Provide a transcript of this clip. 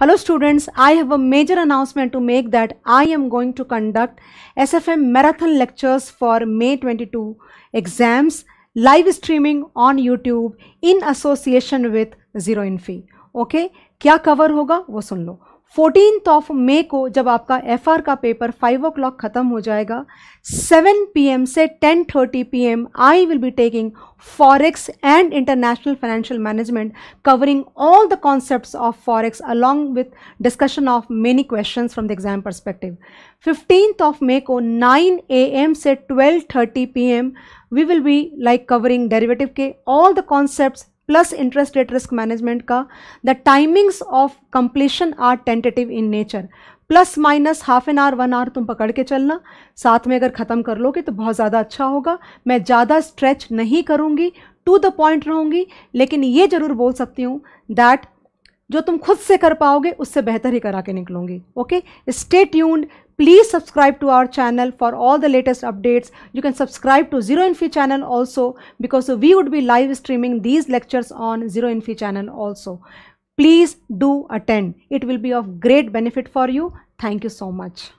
Hello students, I have a major announcement to make that I am going to conduct SFM marathon lectures for May 22 exams live streaming on YouTube in association with Zero Infi. Okay, kya cover hoga? वो सुन fourteen of May को जब आपका F का paper five ओ clock ख़त्म हो जाएगा seven P से ten thirty P I will be taking forex and international financial management covering all the concept of forex along with discussion of many question from the exam perspective fifteen of May को nine A से twelve thirty P we will be like covering derivative के all the concept plus interest rate risk management का the timings of completion are tentative in nature plus minus half an hour one hour तुम पकड़ के चलना साथ में अगर ख़त्म कर लोगे तो बहुत ज़्यादा अच्छा होगा मैं ज़्यादा स्ट्रेच नहीं करूँगी टू द पॉइंट रहूँगी लेकिन ये ज़रूर बोल सकती हूँ दैट जो तुम खुद से कर पाओगे उससे बेहतर ही करा के निकलूँगी okay stay tuned Please subscribe to our channel for all the latest updates. You can subscribe to Zero Infi channel also because we would be live streaming these lectures on Zero Infi channel also. Please do attend. It will be of great benefit for you. Thank you so much.